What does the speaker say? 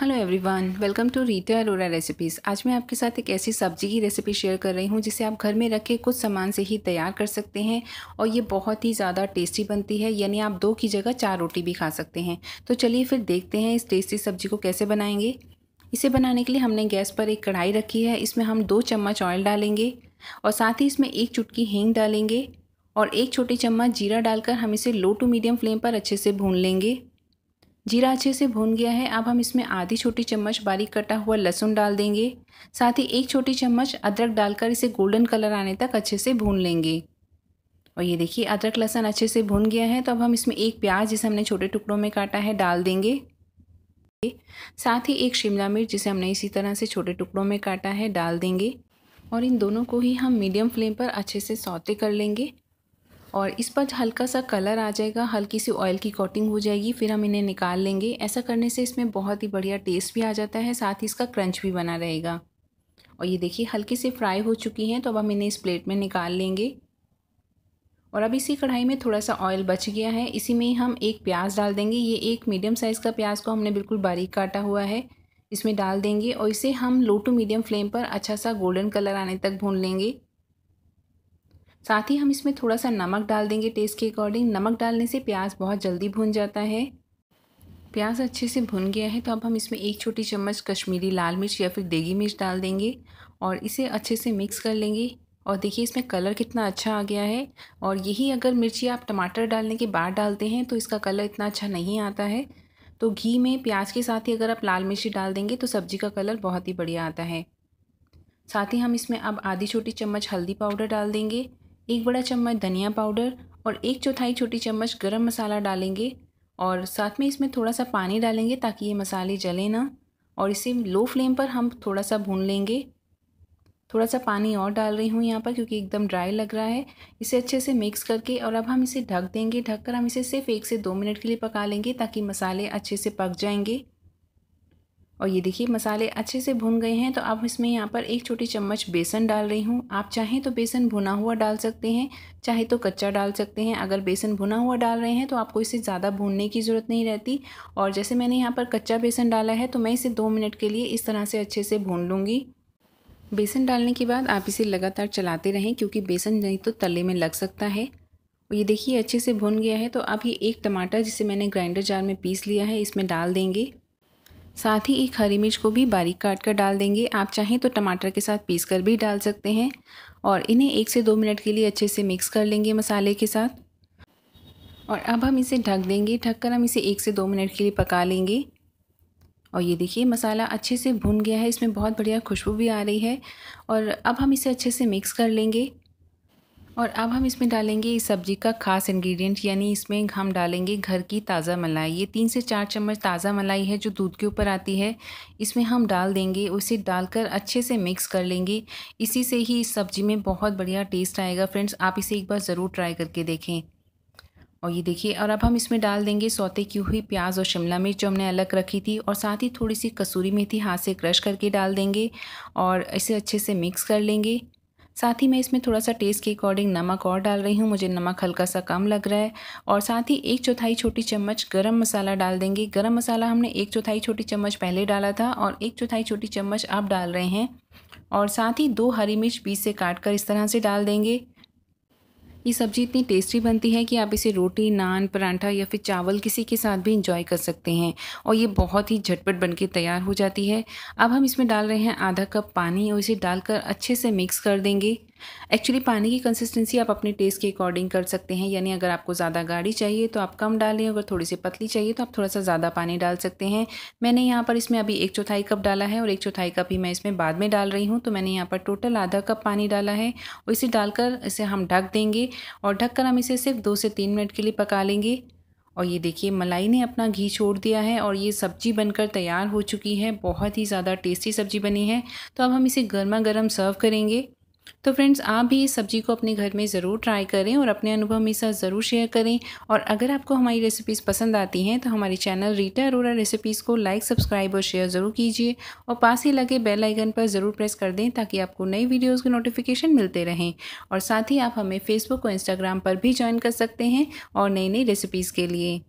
hello everyone welcome to Rita Arora recipes आज मैं आपके साथ एक ऐसी सब्जी की रेसिपी शेयर कर रही हूँ जिसे आप घर में रखे कुछ सामान से ही तैयार कर सकते हैं और ये बहुत ही ज़्यादा टेस्टी बनती है यानी आप दो की जगह चार रोटी भी खा सकते हैं तो चलिए फिर देखते हैं इस टेस्टी सब्जी को कैसे बनाएंगे इसे बनाने के लिए हमने गैस पर एक कढ़ाई रखी है इसमें हम दो चम्मच ऑयल डालेंगे और साथ ही इसमें एक चुटकी हींग डालेंगे और एक छोटी चम्मच जीरा डालकर हम इसे लो टू मीडियम फ्लेम पर अच्छे से भून लेंगे जीरा अच्छे से भून गया है अब हम इसमें आधी छोटी चम्मच बारीक कटा हुआ लहसुन डाल देंगे साथ ही एक छोटी चम्मच अदरक डालकर इसे गोल्डन कलर आने तक अच्छे से भून लेंगे और ये देखिए अदरक लहसुन अच्छे से भून गया है तो अब हम इसमें एक प्याज जिसे हमने छोटे टुकड़ों में काटा है डाल देंगे साथ ही एक शिमला मिर्च जिसे हमने इसी तरह से छोटे टुकड़ों में काटा है डाल देंगे और इन दोनों को ही हम मीडियम फ्लेम पर अच्छे से सौते कर लेंगे और इस पर हल्का सा कलर आ जाएगा हल्की सी ऑयल की कोटिंग हो जाएगी फिर हम इन्हें निकाल लेंगे ऐसा करने से इसमें बहुत ही बढ़िया टेस्ट भी आ जाता है साथ ही इसका क्रंच भी बना रहेगा और ये देखिए हल्की सी फ्राई हो चुकी हैं तो अब हम इन्हें इस प्लेट में निकाल लेंगे और अब इसी कढ़ाई में थोड़ा सा ऑयल बच गया है इसी में हम एक प्याज डाल देंगे ये एक मीडियम साइज़ का प्याज को हमने बिल्कुल बारीक काटा हुआ है इसमें डाल देंगे और इसे हम लो टू मीडियम फ्लेम पर अच्छा सा गोल्डन कलर आने तक भून लेंगे साथ ही हम इसमें थोड़ा सा नमक डाल देंगे टेस्ट के अकॉर्डिंग नमक डालने से प्याज बहुत जल्दी भुन जाता है प्याज अच्छे से भुन गया है तो अब हम इसमें एक छोटी चम्मच कश्मीरी लाल मिर्च या फिर देगी मिर्च डाल देंगे और इसे अच्छे से मिक्स कर लेंगे और देखिए इसमें कलर कितना अच्छा आ गया है और यही अगर मिर्ची आप टमाटर डालने के बाद डालते हैं तो इसका कलर इतना अच्छा नहीं आता है तो घी में प्याज के साथ ही अगर आप लाल मिर्ची डाल देंगे तो सब्ज़ी का कलर बहुत ही बढ़िया आता है साथ ही हम इसमें अब आधी छोटी चम्मच हल्दी पाउडर डाल देंगे एक बड़ा चम्मच धनिया पाउडर और एक चौथाई छोटी चम्मच गरम मसाला डालेंगे और साथ में इसमें थोड़ा सा पानी डालेंगे ताकि ये मसाले जले ना और इसे लो फ्लेम पर हम थोड़ा सा भून लेंगे थोड़ा सा पानी और डाल रही हूँ यहाँ पर क्योंकि एकदम ड्राई लग रहा है इसे अच्छे से मिक्स करके और अब हम इसे ढक देंगे ढक कर हम इसे सिर्फ एक से दो मिनट के लिए पका लेंगे ताकि मसाले अच्छे से पक जाएंगे और ये देखिए मसाले अच्छे से भुन गए हैं तो अब इसमें यहाँ पर एक छोटी चम्मच बेसन डाल रही हूँ आप चाहें तो बेसन भुना हुआ डाल सकते हैं चाहे तो कच्चा डाल सकते हैं अगर बेसन भुना हुआ डाल रहे हैं तो आपको इसे ज़्यादा भूनने की ज़रूरत नहीं रहती और जैसे मैंने यहाँ पर कच्चा बेसन डाला है तो मैं इसे दो मिनट के लिए इस तरह से अच्छे से भून लूँगी बेसन डालने के बाद आप इसे लगातार चलाते रहें क्योंकि बेसन नहीं तो तले में लग सकता है ये देखिए अच्छे से भुन गया है तो अब ये एक टमाटर जिसे मैंने ग्राइंडर जार में पीस लिया है इसमें डाल देंगे साथ ही एक हरी मिर्च को भी बारीक काट कर डाल देंगे आप चाहें तो टमाटर के साथ पीस कर भी डाल सकते हैं और इन्हें एक से दो मिनट के लिए अच्छे से मिक्स कर लेंगे मसाले के साथ और अब हम इसे ढक देंगे ढक कर हम इसे एक से दो मिनट के लिए पका लेंगे और ये देखिए मसाला अच्छे से भुन गया है इसमें बहुत बढ़िया खुशबू भी आ रही है और अब हम इसे अच्छे से मिक्स कर लेंगे और अब हम इसमें डालेंगे इस सब्ज़ी का खास इंग्रेडिएंट यानी इसमें हम डालेंगे घर की ताज़ा मलाई ये तीन से चार चम्मच ताज़ा मलाई है जो दूध के ऊपर आती है इसमें हम डाल देंगे उसे डालकर अच्छे से मिक्स कर लेंगे इसी से ही इस सब्ज़ी में बहुत बढ़िया टेस्ट आएगा फ्रेंड्स आप इसे एक बार ज़रूर ट्राई करके देखें और ये देखिए और अब हम इसमें डाल देंगे सौते की हुई प्याज और शिमला मिर्च जो हमने अलग रखी थी और साथ ही थोड़ी सी कसूरी मेथी हाथ से क्रश करके डाल देंगे और इसे अच्छे से मिक्स कर लेंगे साथ ही मैं इसमें थोड़ा सा टेस्ट के अकॉर्डिंग नमक और डाल रही हूँ मुझे नमक हल्का सा कम लग रहा है और साथ ही एक चौथाई छोटी चम्मच गरम मसाला डाल देंगे गरम मसाला हमने एक चौथाई छोटी चम्मच पहले डाला था और एक चौथाई छोटी चम्मच आप डाल रहे हैं और साथ ही दो हरी मिर्च बीच से काट कर इस तरह से डाल देंगे ये सब्ज़ी इतनी टेस्टी बनती है कि आप इसे रोटी नान परांठा या फिर चावल किसी के साथ भी इंजॉय कर सकते हैं और ये बहुत ही झटपट बन के तैयार हो जाती है अब हम इसमें डाल रहे हैं आधा कप पानी और इसे डालकर अच्छे से मिक्स कर देंगे एक्चुअली पानी की कंसिस्टेंसी आप अपने टेस्ट के अकॉर्डिंग कर सकते हैं यानी अगर आपको ज़्यादा गाढ़ी चाहिए तो आप कम डालें अगर थोड़ी सी पतली चाहिए तो आप थोड़ा सा ज़्यादा पानी डाल सकते हैं मैंने यहाँ पर इसमें अभी एक चौथाई कप डाला है और एक चौथाई कप ही मैं इसमें बाद में डाल रही हूँ तो मैंने यहाँ पर टोटल आधा कप पानी डाला है और इसे डालकर इसे हम ढक देंगे और कर हम इसे सिर्फ दो से तीन मिनट के लिए पका लेंगे और ये देखिए मलाई ने अपना घी छोड़ दिया है और ये सब्जी बनकर तैयार हो चुकी है बहुत ही ज़्यादा टेस्टी सब्जी बनी है तो अब हम इसे गर्मा गर्म सर्व करेंगे तो फ्रेंड्स आप भी इस सब्जी को अपने घर में ज़रूर ट्राई करें और अपने अनुभव मेरे साथ ज़रूर शेयर करें और अगर आपको हमारी रेसिपीज़ पसंद आती हैं तो हमारे चैनल रीटा अरोरा रेसिपीज़ को लाइक सब्सक्राइब और शेयर ज़रूर कीजिए और पास ही लगे बेल आइकन पर ज़रूर प्रेस कर दें ताकि आपको नई वीडियोज़ के नोटिफिकेशन मिलते रहें और साथ ही आप हमें फेसबुक और इंस्टाग्राम पर भी ज्वाइन कर सकते हैं और नई नई रेसिपीज़ के लिए